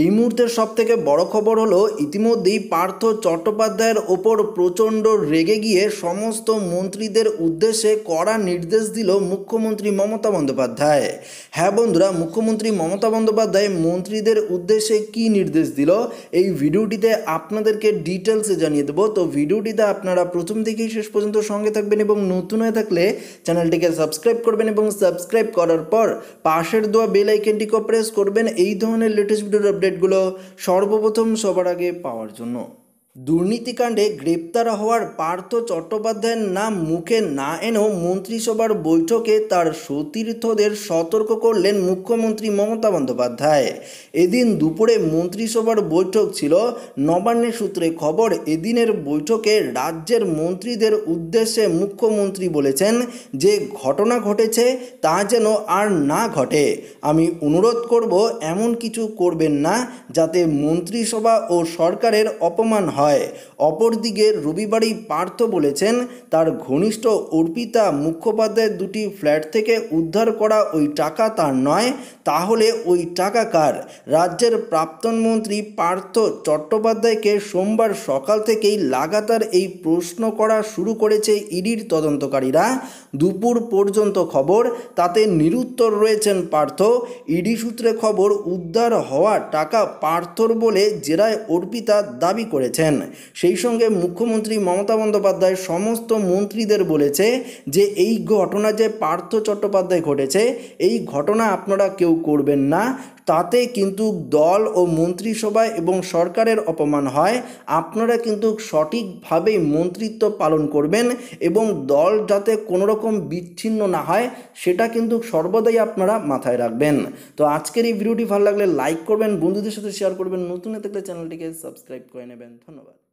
এই মুহূর্তের সবথেকে বড় খবর হলো ইতিমধ্যেই পার্থ চট্টোপাধ্যায়ের ওপর প্রচণ্ড রেগে গিয়ে সমস্ত মন্ত্রীদের উদ্দেশ্যে কড়া নির্দেশ দিল মুখ্যমন্ত্রী মমতা বন্দ্যোপাধ্যায় হ্যাঁ বন্ধুরা মুখ্যমন্ত্রী মমতা বন্দ্যোপাধ্যায় মন্ত্রীদের উদ্দেশ্যে কি নির্দেশ দিল এই ভিডিওটিতে আপনাদেরকে ডিটেলসে জানিয়ে দেবো তো ভিডিওটিতে আপনারা প্রথম থেকেই শেষ পর্যন্ত সঙ্গে থাকবেন এবং নতুন হয়ে থাকলে চ্যানেলটিকে সাবস্ক্রাইব করবেন এবং সাবস্ক্রাইব করার পর পাশের দোয়া বেল আইকনটিকে প্রেস করবেন এই ধরনের লেটেস্ট ভিডিওর আপডেটগুলো সর্বপ্রথম সবার আগে পাওয়ার জন্য দুর্নীতিকাণ্ডে গ্রেপ্তার হওয়ার পার্থ চট্টোপাধ্যায়ের নাম মুখে না এনেও মন্ত্রিসভার বৈঠকে তার সতীর্থদের সতর্ক করলেন মুখ্যমন্ত্রী মমতা বন্দ্যোপাধ্যায় এদিন দুপুরে মন্ত্রিসভার বৈঠক ছিল নবান্নে সূত্রে খবর এদিনের বৈঠকে রাজ্যের মন্ত্রীদের উদ্দেশ্যে মুখ্যমন্ত্রী বলেছেন যে ঘটনা ঘটেছে তা যেন আর না ঘটে আমি অনুরোধ করব এমন কিছু করবেন না যাতে মন্ত্রিসভা ও সরকারের অপমান হয় হয় অপরদিকে রবিবারই পার্থ বলেছেন তার ঘনিষ্ঠ অর্পিতা মুখোপাধ্যায়ের দুটি ফ্ল্যাট থেকে উদ্ধার করা ওই টাকা তার নয় তাহলে ওই টাকা কার রাজ্যের প্রাক্তন মন্ত্রী পার্থ চট্টোপাধ্যায়কে সোমবার সকাল থেকেই লাগাতার এই প্রশ্ন করা শুরু করেছে ইডির তদন্তকারীরা দুপুর পর্যন্ত খবর তাতে নিরুত্তর রয়েছেন পার্থ ইডি সূত্রে খবর উদ্ধার হওয়া টাকা পার্থর বলে জেরায় অর্পিতা দাবি করেছেন করেছেন সেই সঙ্গে মুখ্যমন্ত্রী মমতা বন্দ্যোপাধ্যায় সমস্ত মন্ত্রীদের বলেছে যে এই ঘটনা যে পার্থ চট্টোপাধ্যায় ঘটেছে এই ঘটনা আপনারা কেউ করবেন না তাতে কিন্তু দল ও মন্ত্রিসভায় এবং সরকারের অপমান হয় আপনারা কিন্তু সঠিকভাবেই মন্ত্রিত্ব পালন করবেন এবং দল যাতে কোনোরকম রকম বিচ্ছিন্ন না হয় সেটা কিন্তু সর্বদাই আপনারা মাথায় রাখবেন তো আজকের এই ভিডিওটি ভালো লাগলে লাইক করবেন বন্ধুদের সাথে শেয়ার করবেন নতুন থাকলে চ্যানেলটিকে সাবস্ক্রাইব করে নেবেন ধন্যবাদ